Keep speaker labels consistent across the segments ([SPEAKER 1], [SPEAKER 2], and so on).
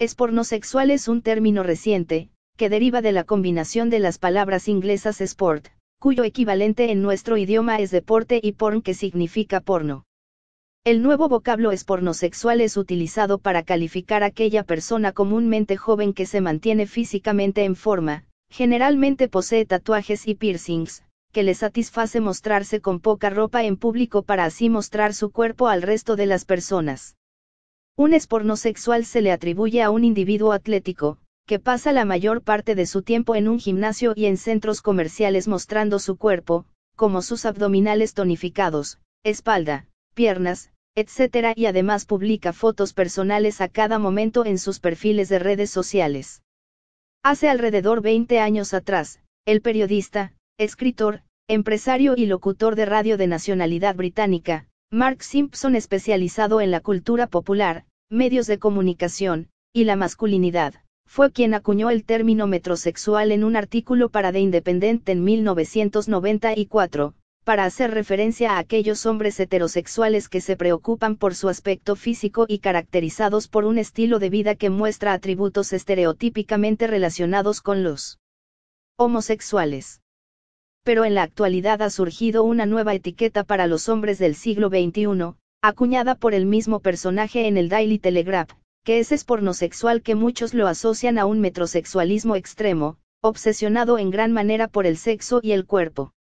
[SPEAKER 1] Es pornosexual es un término reciente, que deriva de la combinación de las palabras inglesas sport, cuyo equivalente en nuestro idioma es deporte y porn que significa porno. El nuevo vocablo es pornosexual es utilizado para calificar a aquella persona comúnmente joven que se mantiene físicamente en forma, generalmente posee tatuajes y piercings, que le satisface mostrarse con poca ropa en público para así mostrar su cuerpo al resto de las personas. Un esporno sexual se le atribuye a un individuo atlético, que pasa la mayor parte de su tiempo en un gimnasio y en centros comerciales mostrando su cuerpo, como sus abdominales tonificados, espalda, piernas, etc. y además publica fotos personales a cada momento en sus perfiles de redes sociales. Hace alrededor 20 años atrás, el periodista, escritor, empresario y locutor de radio de nacionalidad británica, Mark Simpson especializado en la cultura popular, medios de comunicación, y la masculinidad, fue quien acuñó el término metrosexual en un artículo para The Independent en 1994, para hacer referencia a aquellos hombres heterosexuales que se preocupan por su aspecto físico y caracterizados por un estilo de vida que muestra atributos estereotípicamente relacionados con los homosexuales. Pero en la actualidad ha surgido una nueva etiqueta para los hombres del siglo XXI, acuñada por el mismo personaje en el Daily Telegraph, que es pornosexual que muchos lo asocian a un metrosexualismo extremo, obsesionado en gran manera por el sexo y el cuerpo.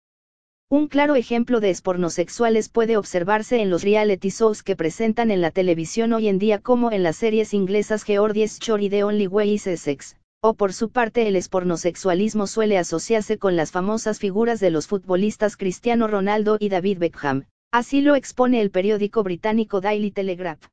[SPEAKER 1] Un claro ejemplo de espornosexuales puede observarse en los reality shows que presentan en la televisión hoy en día como en las series inglesas Geordie's Shore y The Only Way is Essex, o por su parte el espornosexualismo suele asociarse con las famosas figuras de los futbolistas Cristiano Ronaldo y David Beckham, Así lo expone el periódico británico Daily Telegraph.